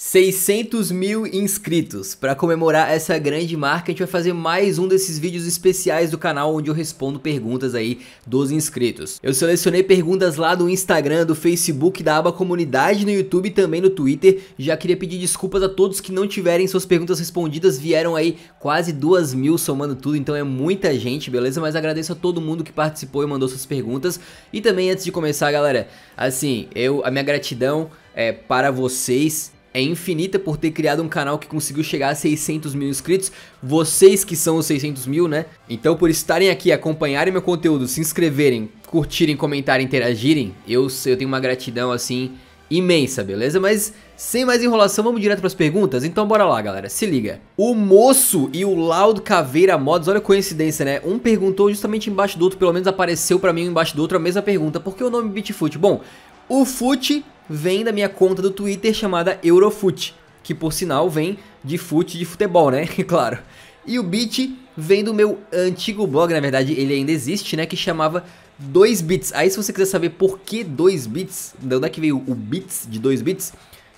600 mil inscritos. Para comemorar essa grande marca, a gente vai fazer mais um desses vídeos especiais do canal onde eu respondo perguntas aí dos inscritos. Eu selecionei perguntas lá do Instagram, do Facebook, da aba comunidade no YouTube e também no Twitter. Já queria pedir desculpas a todos que não tiverem suas perguntas respondidas. Vieram aí quase duas mil somando tudo, então é muita gente, beleza? Mas agradeço a todo mundo que participou e mandou suas perguntas. E também antes de começar, galera, assim, eu a minha gratidão é para vocês é infinita por ter criado um canal que conseguiu chegar a 600 mil inscritos, vocês que são os 600 mil, né? Então por estarem aqui, acompanharem meu conteúdo, se inscreverem, curtirem, comentarem, interagirem, eu, eu tenho uma gratidão assim imensa, beleza? Mas sem mais enrolação, vamos direto para as perguntas? Então bora lá, galera, se liga. O Moço e o Loud Caveira Mods, olha a coincidência, né? Um perguntou justamente embaixo do outro, pelo menos apareceu para mim embaixo do outro a mesma pergunta. Por que o nome Bitfoot? Bom, o Foot vem da minha conta do Twitter chamada Eurofute, que por sinal vem de fute de futebol, né? claro. E o bit vem do meu antigo blog, na verdade ele ainda existe, né? Que chamava 2 bits. Aí se você quiser saber por que 2 bits, de onde é que veio o bits de 2 bits,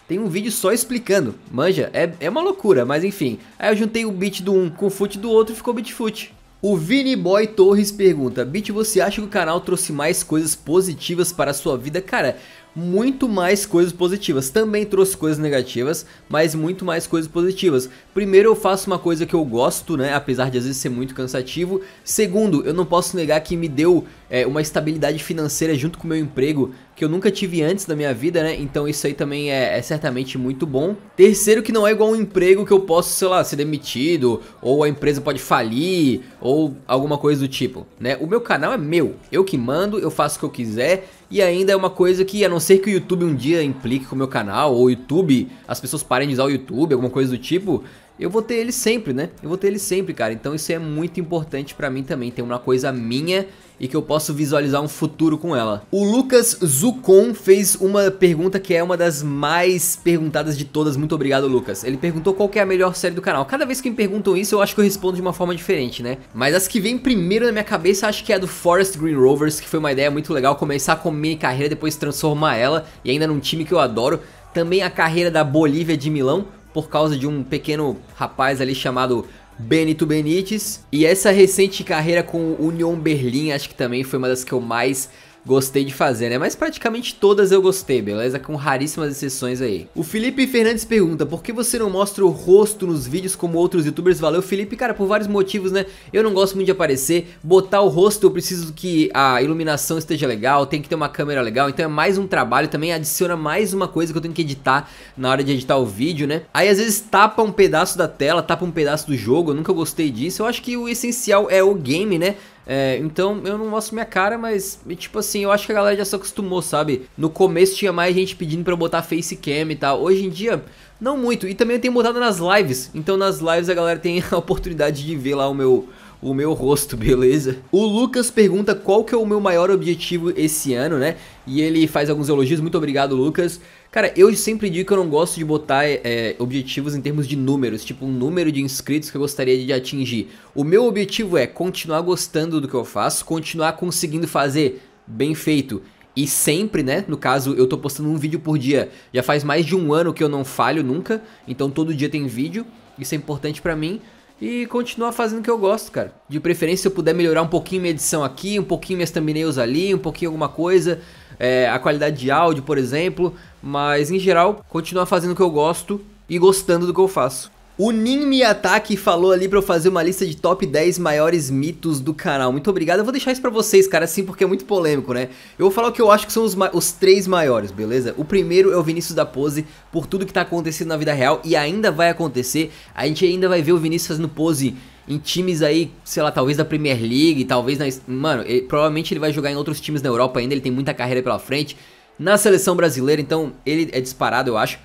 tem um vídeo só explicando. Manja, é, é uma loucura, mas enfim. Aí eu juntei o bit do um com o foot do outro e ficou beatfoot. O Vini Boy Torres pergunta: Bit, você acha que o canal trouxe mais coisas positivas para a sua vida? Cara, muito mais coisas positivas. Também trouxe coisas negativas, mas muito mais coisas positivas. Primeiro eu faço uma coisa que eu gosto, né, apesar de às vezes ser muito cansativo. Segundo, eu não posso negar que me deu é, uma estabilidade financeira junto com o meu emprego que eu nunca tive antes da minha vida, né? Então isso aí também é, é, certamente muito bom. Terceiro, que não é igual um emprego que eu posso, sei lá, ser demitido, ou a empresa pode falir, ou alguma coisa do tipo, né? O meu canal é meu, eu que mando, eu faço o que eu quiser, e ainda é uma coisa que, a não ser que o YouTube um dia implique com o meu canal, ou o YouTube, as pessoas parem de usar o YouTube, alguma coisa do tipo, eu vou ter ele sempre, né? Eu vou ter ele sempre, cara. Então isso é muito importante para mim também, ter uma coisa minha e que eu posso visualizar um futuro com ela. O Lucas Zucon fez uma pergunta que é uma das mais perguntadas de todas. Muito obrigado, Lucas. Ele perguntou qual é a melhor série do canal. Cada vez que me perguntam isso, eu acho que eu respondo de uma forma diferente, né? Mas as que vem primeiro na minha cabeça, acho que é a do Forest Green Rovers, que foi uma ideia muito legal começar com minha carreira, depois transformar ela e ainda num time que eu adoro. Também a carreira da Bolívia de Milão, por causa de um pequeno rapaz ali chamado Benito Benítez. E essa recente carreira com o Union Berlim, acho que também foi uma das que eu mais gostei de fazer, né? Mas praticamente todas eu gostei, beleza? Com raríssimas exceções aí. O Felipe Fernandes pergunta, por que você não mostra o rosto nos vídeos como outros youtubers? Valeu, Felipe. Cara, por vários motivos, né? Eu não gosto muito de aparecer. Botar o rosto, eu preciso que a iluminação esteja legal, tem que ter uma câmera legal. Então é mais um trabalho, também adiciona mais uma coisa que eu tenho que editar na hora de editar o vídeo, né? Aí às vezes tapa um pedaço da tela, tapa um pedaço do jogo, eu nunca gostei disso. Eu acho que o essencial é o game, né? É, então eu não mostro minha cara, mas tipo assim, eu acho que a galera já se acostumou, sabe? No começo tinha mais gente pedindo pra eu botar facecam e tal. Hoje em dia, não muito. E também eu tenho botado nas lives. Então nas lives a galera tem a oportunidade de ver lá o meu o meu rosto, beleza? O Lucas pergunta qual que é o meu maior objetivo esse ano, né? E ele faz alguns elogios, muito obrigado, Lucas. Cara, eu sempre digo que eu não gosto de botar é, objetivos em termos de números, tipo um número de inscritos que eu gostaria de atingir. O meu objetivo é continuar gostando do que eu faço, continuar conseguindo fazer bem feito. E sempre, né? No caso, eu tô postando um vídeo por dia. Já faz mais de um ano que eu não falho nunca, então todo dia tem vídeo. Isso é importante para mim e continuar fazendo o que eu gosto, cara. De preferência, se eu puder melhorar um pouquinho minha edição aqui, um pouquinho minhas thumbnails ali, um pouquinho alguma coisa, é, a qualidade de áudio, por exemplo. Mas em geral, continuar fazendo o que eu gosto e gostando do que eu faço. O Nin Miyataki falou ali pra eu fazer uma lista de top 10 maiores mitos do canal. Muito obrigado. Eu vou deixar isso pra vocês, cara, assim, porque é muito polêmico, né? Eu vou falar o que eu acho que são os, os três maiores, beleza? O primeiro é o Vinícius da Pose, por tudo que tá acontecendo na vida real e ainda vai acontecer. A gente ainda vai ver o Vinícius fazendo pose em times aí, sei lá, talvez da Premier League, talvez na... Mano, ele, provavelmente ele vai jogar em outros times na Europa ainda, ele tem muita carreira pela frente. Na seleção brasileira, então, ele é disparado, eu acho.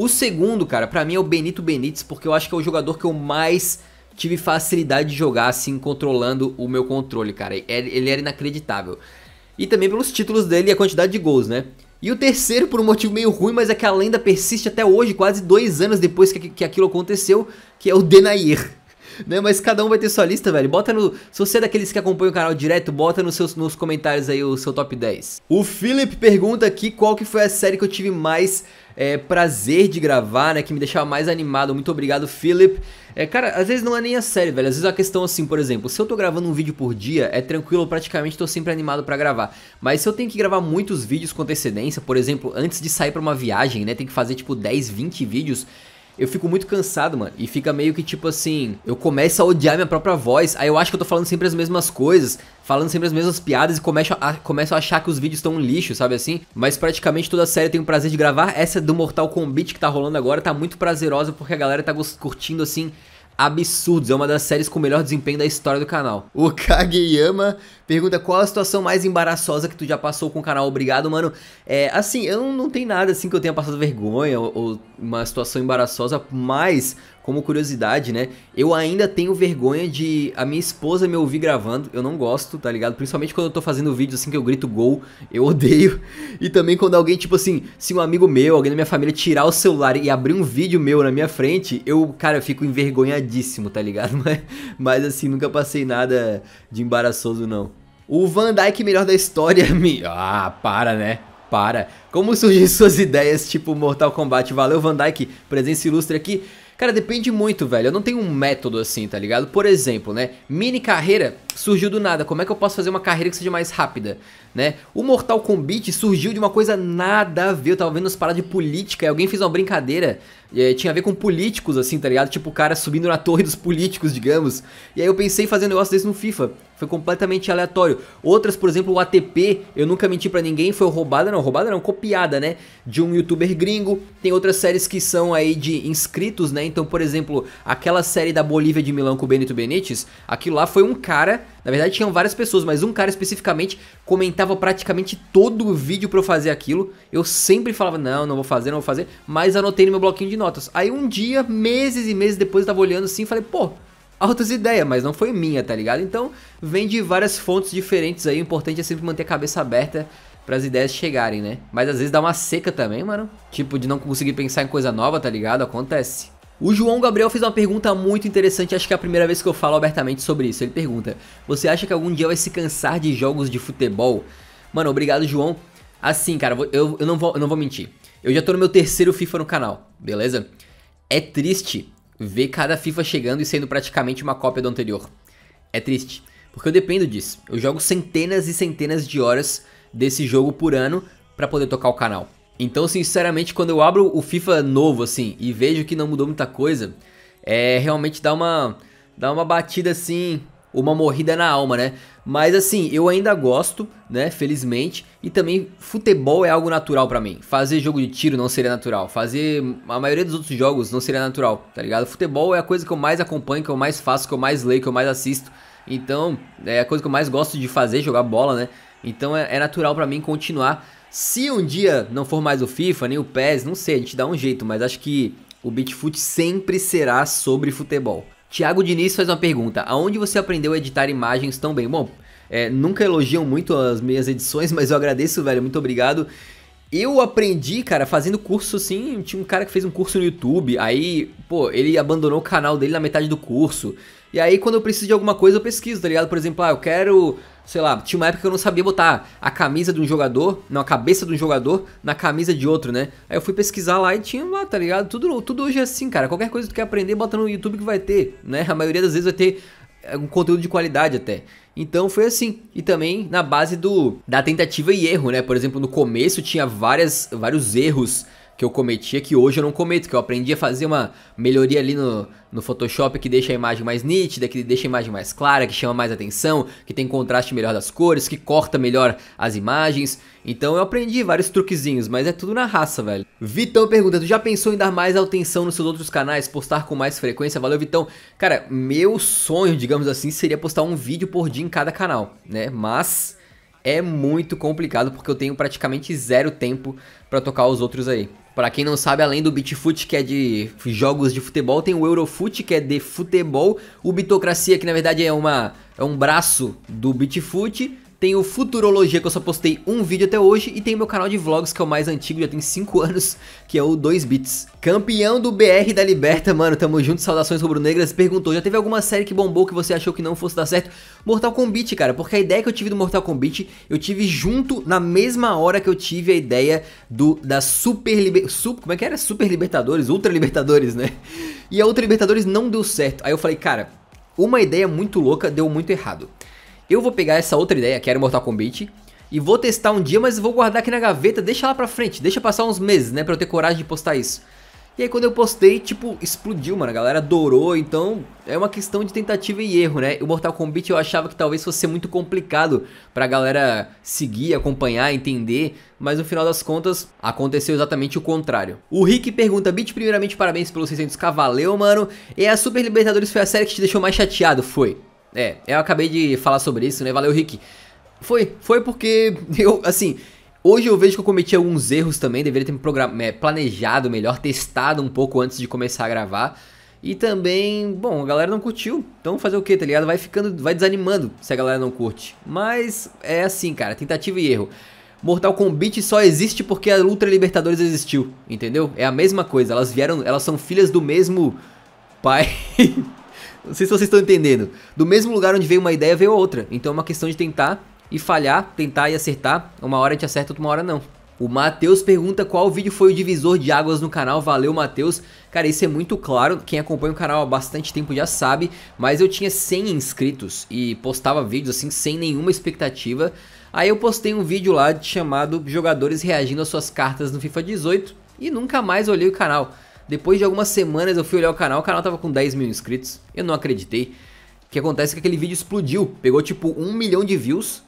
O segundo, cara, para mim é o Benito Benítez, porque eu acho que é o jogador que eu mais tive facilidade de jogar, assim, controlando o meu controle, cara. É, ele era inacreditável. E também pelos títulos dele e a quantidade de gols, né? E o terceiro, por um motivo meio ruim, mas é que a lenda persiste até hoje, quase dois anos depois que, que aquilo aconteceu, que é o Denair né? Mas cada um vai ter sua lista, velho. Bota no. Se você é daqueles que acompanha o canal direto, bota nos seus nos comentários aí o seu top 10. O Philip pergunta aqui qual que foi a série que eu tive mais é, prazer de gravar, né? Que me deixava mais animado. Muito obrigado, Philip. É, cara, às vezes não é nem a série, velho. Às vezes é a questão assim, por exemplo, se eu tô gravando um vídeo por dia, é tranquilo, praticamente tô sempre animado para gravar. Mas se eu tenho que gravar muitos vídeos com antecedência, por exemplo, antes de sair para uma viagem, né? Tem que fazer tipo 10, 20 vídeos eu fico muito cansado, mano. E fica meio que tipo assim, eu começo a odiar minha própria voz. Aí eu acho que eu tô falando sempre as mesmas coisas, falando sempre as mesmas piadas e começo a, começo a achar que os vídeos estão um lixo, sabe assim? Mas praticamente toda a série eu tenho o prazer de gravar. Essa do Mortal Kombat que tá rolando agora tá muito prazerosa porque a galera tá curtindo assim absurdos. É uma das séries com o melhor desempenho da história do canal. O Kageyama pergunta qual a situação mais embaraçosa que tu já passou com o canal. Obrigado, mano. É, assim, eu não, não tenho nada assim que eu tenha passado vergonha ou, ou uma situação embaraçosa, mas como curiosidade, né? Eu ainda tenho vergonha de a minha esposa me ouvir gravando. Eu não gosto, tá ligado? Principalmente quando eu tô fazendo vídeo assim que eu grito gol, eu odeio. E também quando alguém, tipo assim, se um amigo meu, alguém da minha família tirar o celular e abrir um vídeo meu na minha frente, eu, cara, eu fico envergonhadíssimo, tá ligado? Mas, mas assim, nunca passei nada de embaraçoso, não. O Van Dyke melhor da história me. Ah, para, né? Para. Como surgem suas ideias, tipo Mortal Kombat? Valeu, Van Dyke, presença ilustre aqui. Cara, depende muito, velho. Eu não tenho um método assim, tá ligado? Por exemplo, né? Mini carreira surgiu do nada. Como é que eu posso fazer uma carreira que seja mais rápida, né? O Mortal Kombat surgiu de uma coisa nada a ver. Eu tava vendo as paradas de política e alguém fez uma brincadeira. É, tinha a ver com políticos, assim, tá ligado? Tipo o cara subindo na torre dos políticos, digamos. E aí eu pensei em fazer um negócio desse no FIFA. Foi completamente aleatório. Outras, por exemplo, o ATP, eu nunca menti para ninguém, foi roubada, não, roubada não, copiada, né? De um youtuber gringo. Tem outras séries que são aí de inscritos, né? Então, por exemplo, aquela série da Bolívia de Milão com o Benito Benites aquilo lá foi um cara na verdade, tinham várias pessoas, mas um cara especificamente comentava praticamente todo o vídeo pra eu fazer aquilo. Eu sempre falava, não, não vou fazer, não vou fazer, mas anotei no meu bloquinho de notas. Aí um dia, meses e meses depois, eu tava olhando assim e falei, pô, altas ideias, mas não foi minha, tá ligado? Então, vem de várias fontes diferentes aí. O importante é sempre manter a cabeça aberta para as ideias chegarem, né? Mas às vezes dá uma seca também, mano. Tipo, de não conseguir pensar em coisa nova, tá ligado? Acontece. O João Gabriel fez uma pergunta muito interessante, acho que é a primeira vez que eu falo abertamente sobre isso. Ele pergunta: Você acha que algum dia vai se cansar de jogos de futebol? Mano, obrigado, João. Assim, cara, eu, eu, não, vou, eu não vou mentir. Eu já tô no meu terceiro FIFA no canal, beleza? É triste ver cada FIFA chegando e sendo praticamente uma cópia do anterior. É triste, porque eu dependo disso. Eu jogo centenas e centenas de horas desse jogo por ano para poder tocar o canal. Então, sinceramente, quando eu abro o FIFA novo, assim, e vejo que não mudou muita coisa, é realmente dá uma, dá uma batida, assim, uma morrida na alma, né? Mas assim, eu ainda gosto, né? Felizmente. E também futebol é algo natural para mim. Fazer jogo de tiro não seria natural. Fazer a maioria dos outros jogos não seria natural, tá ligado? Futebol é a coisa que eu mais acompanho, que eu mais faço, que eu mais leio, que eu mais assisto. Então, é a coisa que eu mais gosto de fazer, jogar bola, né? Então é, é natural para mim continuar se um dia não for mais o FIFA, nem o PES, não sei, a gente dá um jeito, mas acho que o Bitfoot sempre será sobre futebol. Tiago Diniz faz uma pergunta: aonde você aprendeu a editar imagens tão bem? Bom, é, nunca elogiam muito as minhas edições, mas eu agradeço, velho, muito obrigado. Eu aprendi, cara, fazendo curso assim. Tinha um cara que fez um curso no YouTube, aí, pô, ele abandonou o canal dele na metade do curso. E aí, quando eu preciso de alguma coisa, eu pesquiso, tá ligado? Por exemplo, ah, eu quero, sei lá, tinha uma época que eu não sabia botar a camisa de um jogador, não, a cabeça de um jogador na camisa de outro, né? Aí eu fui pesquisar lá e tinha lá, tá ligado? Tudo, tudo hoje é assim, cara. Qualquer coisa que tu quer aprender, bota no YouTube que vai ter, né? A maioria das vezes vai ter é, um conteúdo de qualidade até. Então foi assim. E também na base do da tentativa e erro, né? Por exemplo, no começo tinha várias, vários erros que eu cometia que hoje eu não cometo, que eu aprendi a fazer uma melhoria ali no, no Photoshop que deixa a imagem mais nítida, que deixa a imagem mais clara, que chama mais atenção, que tem contraste melhor das cores, que corta melhor as imagens. Então eu aprendi vários truquezinhos, mas é tudo na raça, velho. Vitão pergunta, tu já pensou em dar mais atenção nos seus outros canais, postar com mais frequência? Valeu, Vitão. Cara, meu sonho, digamos assim, seria postar um vídeo por dia em cada canal, né? Mas é muito complicado porque eu tenho praticamente zero tempo para tocar os outros aí. Para quem não sabe, além do Bitfoot, que é de jogos de futebol, tem o Eurofoot, que é de futebol. O Bitocracia, que na verdade é, uma, é um braço do Bitfoot tem o Futurologia que eu só postei um vídeo até hoje e tem o meu canal de vlogs que é o mais antigo, já tem 5 anos, que é o 2 Bits. Campeão do BR da Liberta, mano, tamo junto, saudações rubro-negras. Perguntou, já teve alguma série que bombou que você achou que não fosse dar certo? Mortal Kombat, cara, porque a ideia que eu tive do Mortal Kombat, eu tive junto na mesma hora que eu tive a ideia do da Super Liber... Super, como é que era? Super Libertadores, Ultra Libertadores, né? E a Ultra Libertadores não deu certo. Aí eu falei, cara, uma ideia muito louca deu muito errado. Eu vou pegar essa outra ideia, que era o Mortal Kombat, e vou testar um dia, mas vou guardar aqui na gaveta, deixa lá pra frente, deixa passar uns meses, né, pra eu ter coragem de postar isso. E aí quando eu postei, tipo, explodiu, mano, a galera adorou, então é uma questão de tentativa e erro, né? O Mortal Kombat eu achava que talvez fosse muito complicado pra galera seguir, acompanhar, entender, mas no final das contas aconteceu exatamente o contrário. O Rick pergunta, Bit, primeiramente parabéns pelos 600k, valeu, mano. E a Super Libertadores foi a série que te deixou mais chateado, foi? É, eu acabei de falar sobre isso, né? Valeu, Rick. Foi, foi porque eu, assim, hoje eu vejo que eu cometi alguns erros também, deveria ter me é, planejado melhor, testado um pouco antes de começar a gravar. E também, bom, a galera não curtiu, então fazer o que, tá ligado? Vai ficando, vai desanimando se a galera não curte. Mas é assim, cara, tentativa e erro. Mortal Kombat só existe porque a Ultra Libertadores existiu, entendeu? É a mesma coisa, elas vieram, elas são filhas do mesmo pai. Não sei se vocês estão entendendo. Do mesmo lugar onde veio uma ideia, veio outra. Então é uma questão de tentar e falhar, tentar e acertar. Uma hora a gente acerta, outra hora não. O Matheus pergunta qual vídeo foi o divisor de águas no canal. Valeu, Matheus. Cara, isso é muito claro. Quem acompanha o canal há bastante tempo já sabe. Mas eu tinha 100 inscritos e postava vídeos assim sem nenhuma expectativa. Aí eu postei um vídeo lá chamado Jogadores Reagindo às Suas Cartas no FIFA 18 e nunca mais olhei o canal. Depois de algumas semanas eu fui olhar o canal, o canal tava com 10 mil inscritos. Eu não acreditei. O que acontece é que aquele vídeo explodiu. Pegou tipo 1 milhão de views.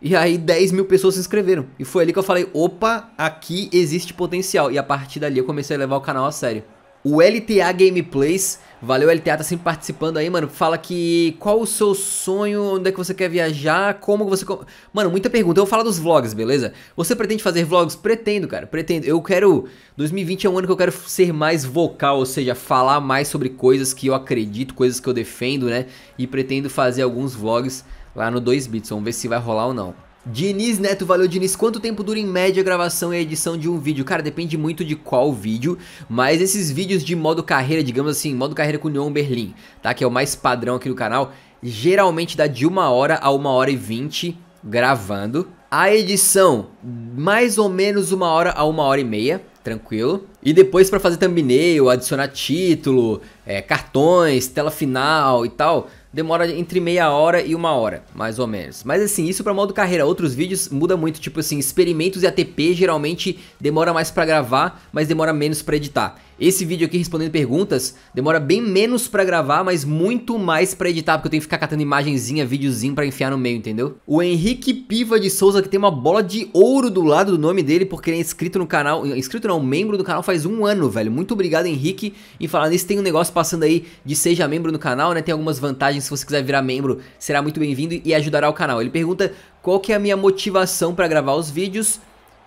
E aí 10 mil pessoas se inscreveram. E foi ali que eu falei, opa, aqui existe potencial. E a partir dali eu comecei a levar o canal a sério. O LTA Gameplays, valeu LTA, tá sempre participando aí, mano. Fala que qual o seu sonho, onde é que você quer viajar, como você... Mano, muita pergunta, eu vou falar dos vlogs, beleza? Você pretende fazer vlogs? Pretendo, cara, pretendo. Eu quero... 2020 é um ano que eu quero ser mais vocal, ou seja, falar mais sobre coisas que eu acredito, coisas que eu defendo, né? E pretendo fazer alguns vlogs lá no 2bits, vamos ver se vai rolar ou não. Diniz Neto, valeu Diniz, quanto tempo dura em média a gravação e a edição de um vídeo? Cara, depende muito de qual vídeo, mas esses vídeos de modo carreira, digamos assim, modo carreira com Neon Berlim, tá? Que é o mais padrão aqui no canal, geralmente dá de uma hora a uma hora e vinte gravando. A edição, mais ou menos uma hora a uma hora e meia, tranquilo. E depois para fazer thumbnail, adicionar título, é, cartões, tela final e tal, demora entre meia hora e uma hora, mais ou menos. Mas assim, isso pra modo carreira. Outros vídeos muda muito, tipo assim, experimentos e ATP geralmente demora mais pra gravar, mas demora menos pra editar. Esse vídeo aqui respondendo perguntas demora bem menos para gravar, mas muito mais para editar, porque eu tenho que ficar catando imagenzinha, videozinho para enfiar no meio, entendeu? O Henrique Piva de Souza que tem uma bola de ouro do lado do nome dele porque ele é inscrito no canal, inscrito não, membro do canal faz um ano, velho. Muito obrigado, Henrique. E falar nisso, tem um negócio passando aí de seja membro no canal, né? Tem algumas vantagens se você quiser virar membro, será muito bem-vindo e ajudará o canal. Ele pergunta qual que é a minha motivação para gravar os vídeos.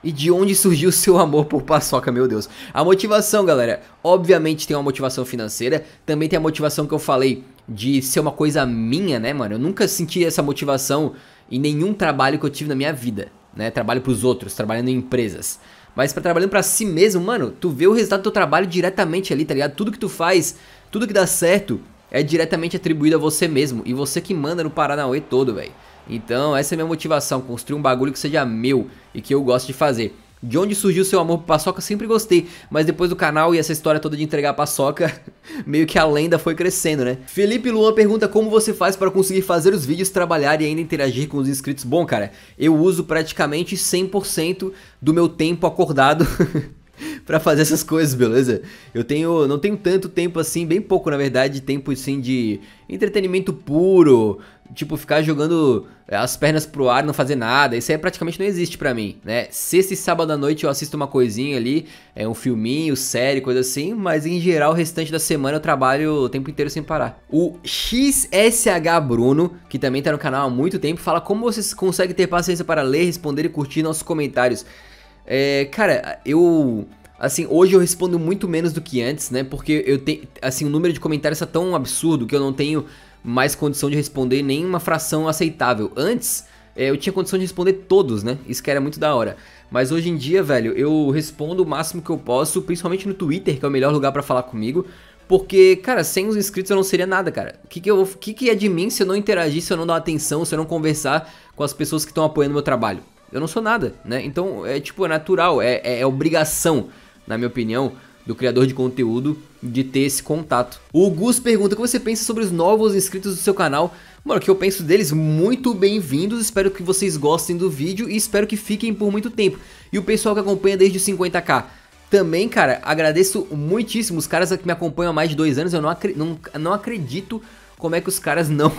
E de onde surgiu o seu amor por paçoca, meu Deus? A motivação, galera, obviamente tem uma motivação financeira, também tem a motivação que eu falei de ser uma coisa minha, né, mano? Eu nunca senti essa motivação em nenhum trabalho que eu tive na minha vida, né? Trabalho para os outros, trabalhando em empresas. Mas para trabalhando para si mesmo, mano, tu vê o resultado do teu trabalho diretamente ali, tá ligado? Tudo que tu faz, tudo que dá certo é diretamente atribuído a você mesmo e você que manda no Paranauê todo, velho. Então, essa é a minha motivação, construir um bagulho que seja meu e que eu gosto de fazer. De onde surgiu o seu amor por paçoca, eu sempre gostei, mas depois do canal e essa história toda de entregar paçoca, meio que a lenda foi crescendo, né? Felipe Luan pergunta como você faz para conseguir fazer os vídeos trabalhar e ainda interagir com os inscritos. Bom, cara, eu uso praticamente 100% do meu tempo acordado para fazer essas coisas, beleza? Eu tenho, não tenho tanto tempo assim, bem pouco na verdade, tempo assim de entretenimento puro, tipo ficar jogando eh, as pernas pro ar, não fazer nada. Isso aí praticamente não existe para mim, né? Sexta e sábado à noite eu assisto uma coisinha ali, é um filminho, série, coisa assim, mas em geral o restante da semana eu trabalho o tempo inteiro sem parar. O XSH Bruno, que também tá no canal há muito tempo, fala como vocês conseguem ter paciência para ler, responder e curtir nossos comentários. É, cara, eu. Assim, hoje eu respondo muito menos do que antes, né? Porque eu tenho. Assim, o número de comentários tá tão absurdo que eu não tenho mais condição de responder nem uma fração aceitável. Antes, é, eu tinha condição de responder todos, né? Isso que era muito da hora. Mas hoje em dia, velho, eu respondo o máximo que eu posso, principalmente no Twitter, que é o melhor lugar para falar comigo. Porque, cara, sem os inscritos eu não seria nada, cara. O que, que, que, que é de mim se eu não interagir, se eu não dar atenção, se eu não conversar com as pessoas que estão apoiando meu trabalho? Eu não sou nada, né? Então é tipo, é natural, é, é, é obrigação, na minha opinião, do criador de conteúdo de ter esse contato. O Gus pergunta o que você pensa sobre os novos inscritos do seu canal. Mano, o que eu penso deles, muito bem-vindos, espero que vocês gostem do vídeo e espero que fiquem por muito tempo. E o pessoal que acompanha desde 50k. Também, cara, agradeço muitíssimo os caras que me acompanham há mais de dois anos, eu não, acri não, não acredito como é que os caras não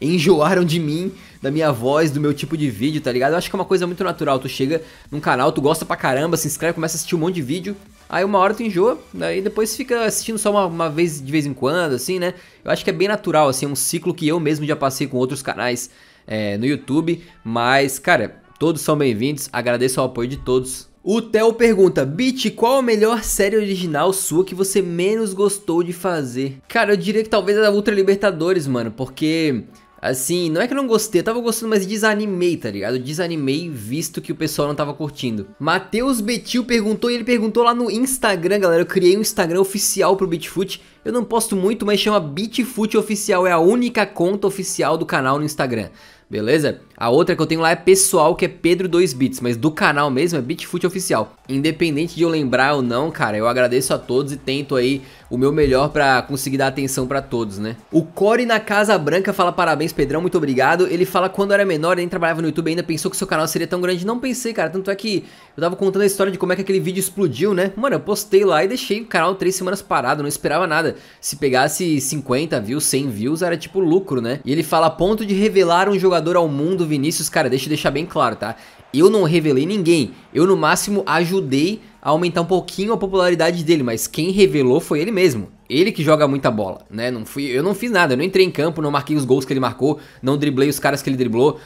enjoaram de mim, da minha voz, do meu tipo de vídeo, tá ligado? Eu acho que é uma coisa muito natural. Tu chega num canal, tu gosta pra caramba, se inscreve, começa a assistir um monte de vídeo. Aí uma hora tu enjoa, daí depois fica assistindo só uma, uma vez de vez em quando, assim, né? Eu acho que é bem natural, assim, é um ciclo que eu mesmo já passei com outros canais é, no YouTube. Mas, cara, todos são bem-vindos, agradeço o apoio de todos. O Theo pergunta, Bit, qual a melhor série original sua que você menos gostou de fazer? Cara, eu diria que talvez a da Ultra Libertadores, mano, porque Assim, não é que eu não gostei, eu tava gostando, mas desanimei, tá ligado? Desanimei visto que o pessoal não tava curtindo. Matheus Betil perguntou e ele perguntou lá no Instagram, galera. Eu criei um Instagram oficial pro Bitfoot. Eu não posto muito, mas chama Bitfoot Oficial. É a única conta oficial do canal no Instagram, beleza? A outra que eu tenho lá é pessoal, que é Pedro 2 Bits, mas do canal mesmo é Bitfoot Oficial. Independente de eu lembrar ou não, cara, eu agradeço a todos e tento aí o meu melhor para conseguir dar atenção para todos, né? O Core na Casa Branca fala parabéns, Pedrão, muito obrigado. Ele fala quando era menor, nem trabalhava no YouTube ainda, pensou que seu canal seria tão grande. Não pensei, cara, tanto é que eu tava contando a história de como é que aquele vídeo explodiu, né? Mano, eu postei lá e deixei o canal três semanas parado, não esperava nada. Se pegasse 50 views, 100 views, era tipo lucro, né? E ele fala, ponto de revelar um jogador ao mundo Vinícius, cara, deixa eu deixar bem claro, tá? Eu não revelei ninguém. Eu, no máximo, ajudei a aumentar um pouquinho a popularidade dele, mas quem revelou foi ele mesmo. Ele que joga muita bola, né? Não fui, eu não fiz nada, eu não entrei em campo, não marquei os gols que ele marcou, não driblei os caras que ele driblou.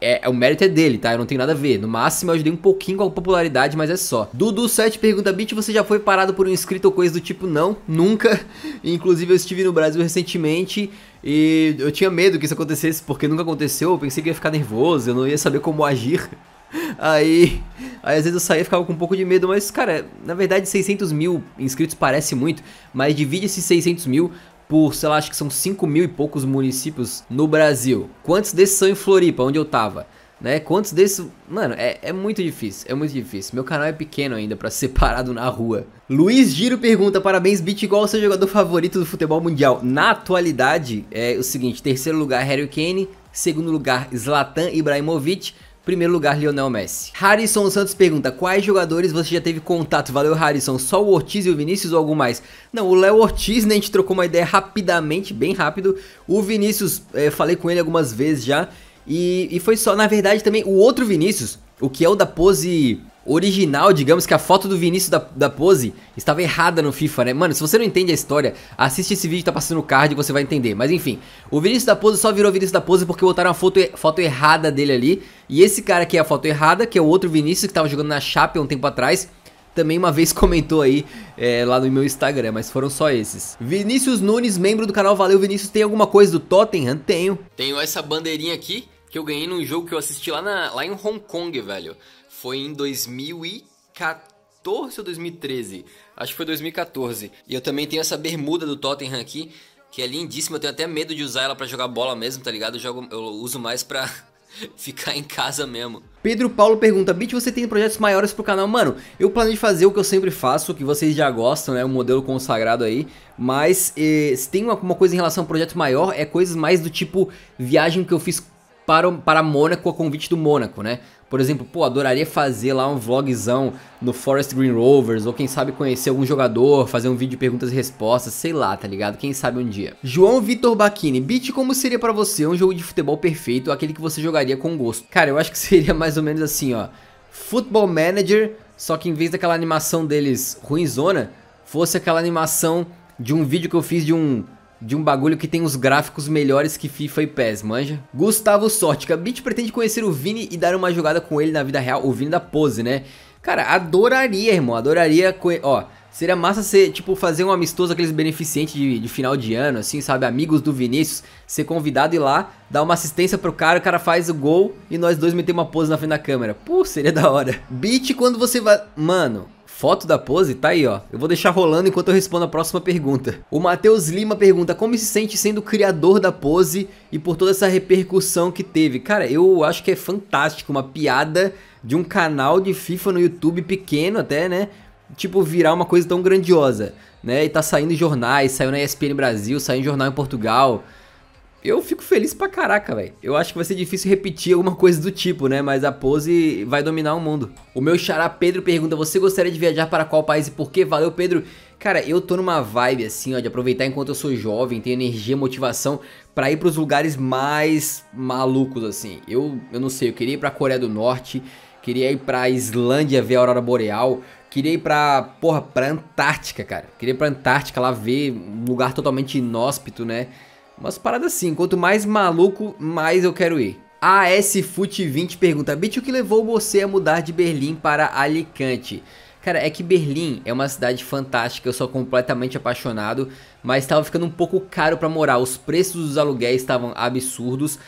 É, é, o mérito é dele, tá? Eu não tenho nada a ver. No máximo, eu ajudei um pouquinho com a popularidade, mas é só. Dudu7 pergunta, Bit, você já foi parado por um inscrito ou coisa do tipo? Não, nunca. Inclusive, eu estive no Brasil recentemente e eu tinha medo que isso acontecesse, porque nunca aconteceu. Eu pensei que ia ficar nervoso, eu não ia saber como agir. Aí, aí às vezes eu saía e ficava com um pouco de medo, mas cara, na verdade 600 mil inscritos parece muito, mas divide esses 600 mil por, sei lá, acho que são 5 mil e poucos municípios no Brasil. Quantos desses são em Floripa, onde eu tava? Né? Quantos desses. Mano, é, é muito difícil, é muito difícil. Meu canal é pequeno ainda para ser parado na rua. Luiz Giro pergunta: parabéns, Beat, qual o seu jogador favorito do futebol mundial? Na atualidade, é o seguinte: terceiro lugar, Harry Kane. Segundo lugar, Zlatan Ibrahimovic. Primeiro lugar, Lionel Messi. Harrison Santos pergunta, quais jogadores você já teve contato? Valeu, Harrison. Só o Ortiz e o Vinícius ou algum mais? Não, o Léo Ortiz, né, a gente trocou uma ideia rapidamente, bem rápido. O Vinícius, é, falei com ele algumas vezes já. E, e foi só, na verdade, também o outro Vinícius, o que é o da pose original, digamos que a foto do Vinícius da, da pose estava errada no FIFA, né? Mano, se você não entende a história, assiste esse vídeo que tá passando no card e você vai entender. Mas enfim, o Vinícius da pose só virou Vinícius da pose porque botaram a foto, foto errada dele ali. E esse cara que é a foto errada, que é o outro Vinícius que tava jogando na Chape há um tempo atrás, também uma vez comentou aí é, lá no meu Instagram, mas foram só esses. Vinícius Nunes, membro do canal Valeu Vinícius, tem alguma coisa do Tottenham? Tenho. Tenho essa bandeirinha aqui que eu ganhei num jogo que eu assisti lá, na, lá em Hong Kong, velho. Foi em 2014 ou 2013? Acho que foi 2014. E eu também tenho essa bermuda do Tottenham aqui, que é lindíssima. Eu tenho até medo de usar ela para jogar bola mesmo, tá ligado? Eu, jogo, eu uso mais pra ficar em casa mesmo. Pedro Paulo pergunta: Bit, você tem projetos maiores pro canal? Mano, eu planejo fazer o que eu sempre faço, que vocês já gostam, né? Um modelo consagrado aí. Mas eh, se tem alguma uma, coisa em relação a um projeto maior, é coisas mais do tipo viagem que eu fiz para, o, para Mônaco a convite do Mônaco, né? Por exemplo, pô, adoraria fazer lá um vlogzão no Forest Green Rovers, ou quem sabe conhecer algum jogador, fazer um vídeo de perguntas e respostas, sei lá, tá ligado? Quem sabe um dia. João Vitor Bacchini, Beat, como seria para você um jogo de futebol perfeito, aquele que você jogaria com gosto? Cara, eu acho que seria mais ou menos assim, ó. Football Manager, só que em vez daquela animação deles ruimzona fosse aquela animação de um vídeo que eu fiz de um de um bagulho que tem os gráficos melhores que FIFA e PES, manja? Gustavo Sótica, Beat pretende conhecer o Vini e dar uma jogada com ele na vida real, o Vini da pose, né? Cara, adoraria, irmão, adoraria, ó, seria massa ser, tipo, fazer um amistoso, aqueles beneficentes de, de, final de ano, assim, sabe, amigos do Vinícius, ser convidado e ir lá, dar uma assistência pro cara, o cara faz o gol e nós dois meter uma pose na frente da câmera. Pô, seria da hora. Beat quando você vai... Mano, Foto da pose? Tá aí, ó. Eu vou deixar rolando enquanto eu respondo a próxima pergunta. O Matheus Lima pergunta como se sente sendo o criador da pose e por toda essa repercussão que teve. Cara, eu acho que é fantástico, uma piada de um canal de FIFA no YouTube pequeno até, né? Tipo, virar uma coisa tão grandiosa, né? E tá saindo em jornais, saiu na ESPN Brasil, saiu em jornal em Portugal eu fico feliz pra caraca, velho. Eu acho que vai ser difícil repetir alguma coisa do tipo, né? Mas a pose vai dominar o mundo. O meu xará Pedro pergunta, você gostaria de viajar para qual país e por quê? Valeu, Pedro. Cara, eu tô numa vibe assim, ó, de aproveitar enquanto eu sou jovem, tenho energia, motivação para ir para os lugares mais malucos assim. Eu, eu não sei, eu queria ir para Coreia do Norte, queria ir para Islândia ver a aurora boreal, queria ir para, porra, para Antártica, cara. Queria ir para Antártica lá ver um lugar totalmente inóspito, né? Umas paradas assim, quanto mais maluco, mais eu quero ir. ASFoot20 pergunta, Bitch, o que levou você a mudar de Berlim para Alicante? Cara, é que Berlim é uma cidade fantástica, eu sou completamente apaixonado, mas estava ficando um pouco caro para morar. Os preços dos aluguéis estavam absurdos,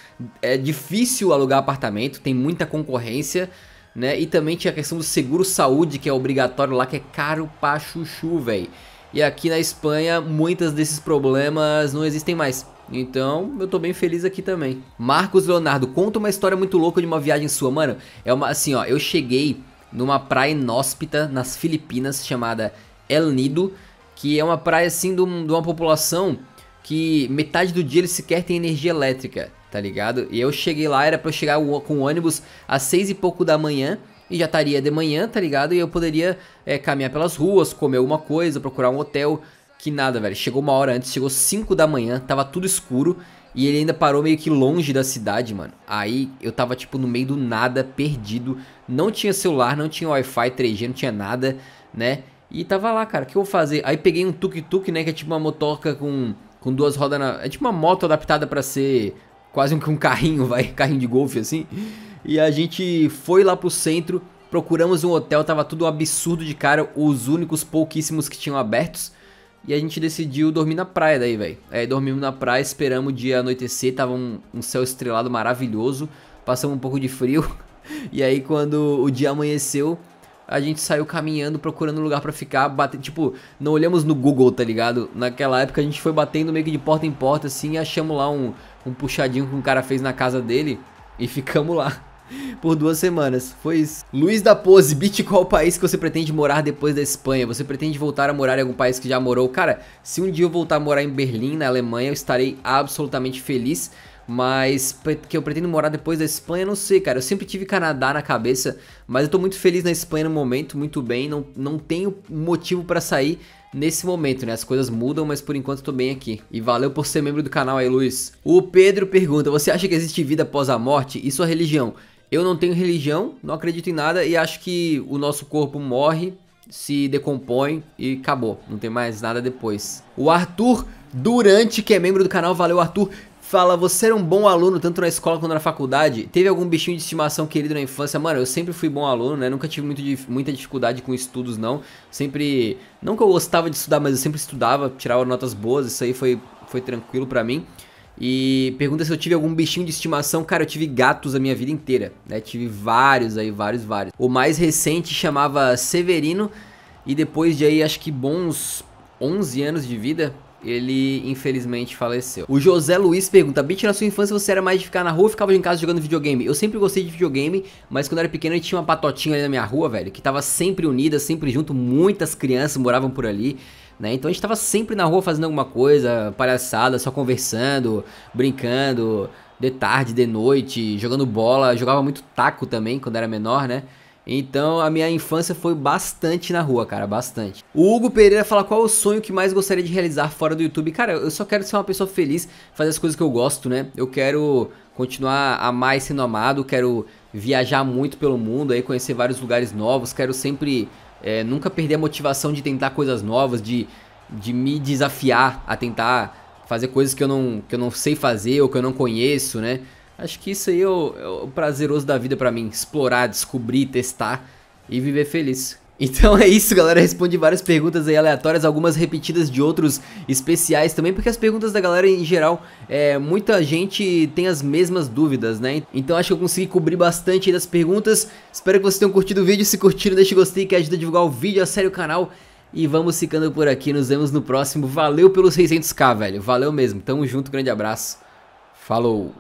é difícil alugar apartamento, tem muita concorrência, né? E também tinha a questão do seguro saúde, que é obrigatório lá, que é caro pra chuchu, velho. E aqui na Espanha, muitos desses problemas não existem mais. Então, eu tô bem feliz aqui também. Marcos Leonardo, conta uma história muito louca de uma viagem sua. Mano, é uma assim, ó, eu cheguei numa praia inóspita nas Filipinas chamada El Nido, que é uma praia assim de uma população que metade do dia eles sequer tem energia elétrica, tá ligado? E eu cheguei lá, era para eu chegar com o ônibus às seis e pouco da manhã, e já estaria de manhã, tá ligado? E eu poderia é, caminhar pelas ruas, comer alguma coisa, procurar um hotel. Que nada, velho. Chegou uma hora antes, chegou 5 da manhã, tava tudo escuro. E ele ainda parou meio que longe da cidade, mano. Aí eu tava, tipo, no meio do nada, perdido. Não tinha celular, não tinha Wi-Fi 3G, não tinha nada, né? E tava lá, cara, o que eu vou fazer? Aí peguei um tuk-tuk, né? Que é tipo uma motoca com, com duas rodas na. É tipo uma moto adaptada para ser quase um, um carrinho, vai, carrinho de golfe assim. E a gente foi lá pro centro, procuramos um hotel, tava tudo um absurdo de cara, os únicos pouquíssimos que tinham abertos. E a gente decidiu dormir na praia daí, velho. Aí é, dormimos na praia, esperamos o dia anoitecer, tava um, um céu estrelado maravilhoso, passamos um pouco de frio. E aí quando o dia amanheceu, a gente saiu caminhando, procurando um lugar para ficar, bate tipo, não olhamos no Google, tá ligado? Naquela época a gente foi batendo meio que de porta em porta, assim, e achamos lá um, um puxadinho que um cara fez na casa dele e ficamos lá por duas semanas. Foi isso. Luiz da Pose, Bit, qual país que você pretende morar depois da Espanha? Você pretende voltar a morar em algum país que já morou? Cara, se um dia eu voltar a morar em Berlim, na Alemanha, eu estarei absolutamente feliz. Mas que eu pretendo morar depois da Espanha, não sei, cara. Eu sempre tive Canadá na cabeça, mas eu tô muito feliz na Espanha no momento, muito bem. Não, não tenho motivo para sair nesse momento, né? As coisas mudam, mas por enquanto tô bem aqui. E valeu por ser membro do canal aí, Luiz. O Pedro pergunta: Você acha que existe vida após a morte? E sua é religião? Eu não tenho religião, não acredito em nada e acho que o nosso corpo morre, se decompõe e acabou. Não tem mais nada depois. O Arthur Durante, que é membro do canal, valeu Arthur. Fala, você era um bom aluno, tanto na escola quanto na faculdade. Teve algum bichinho de estimação querido na infância? Mano, eu sempre fui bom aluno, né? Nunca tive muito, muita dificuldade com estudos, não. Sempre. Não que eu gostava de estudar, mas eu sempre estudava, tirava notas boas. Isso aí foi, foi tranquilo para mim. E pergunta se eu tive algum bichinho de estimação. Cara, eu tive gatos a minha vida inteira, né? Tive vários aí, vários, vários. O mais recente chamava Severino. E depois de aí, acho que bons 11 anos de vida, ele infelizmente faleceu. O José Luiz pergunta: Bit, na sua infância você era mais de ficar na rua ou ficava em casa jogando videogame? Eu sempre gostei de videogame, mas quando eu era pequeno eu tinha uma patotinha ali na minha rua, velho, que tava sempre unida, sempre junto, muitas crianças moravam por ali. Né? Então a gente estava sempre na rua fazendo alguma coisa, palhaçada, só conversando, brincando, de tarde, de noite, jogando bola, jogava muito taco também quando era menor, né? Então a minha infância foi bastante na rua, cara, bastante. O Hugo Pereira fala qual é o sonho que mais gostaria de realizar fora do YouTube. Cara, eu só quero ser uma pessoa feliz, fazer as coisas que eu gosto, né? Eu quero continuar a mais sendo amado, quero viajar muito pelo mundo, aí conhecer vários lugares novos, quero sempre é, nunca perder a motivação de tentar coisas novas, de, de me desafiar a tentar fazer coisas que eu, não, que eu não sei fazer ou que eu não conheço, né? Acho que isso aí é o, é o prazeroso da vida para mim, explorar, descobrir, testar e viver feliz. Então é isso galera, respondi várias perguntas aí aleatórias, algumas repetidas de outros especiais também, porque as perguntas da galera em geral, é, muita gente tem as mesmas dúvidas, né? Então acho que eu consegui cobrir bastante das perguntas, espero que vocês tenham curtido o vídeo, se curtiram deixa o gostei que ajuda a divulgar o vídeo, a sério o canal, e vamos ficando por aqui, nos vemos no próximo, valeu pelos 600k velho, valeu mesmo, tamo junto, grande abraço, falou!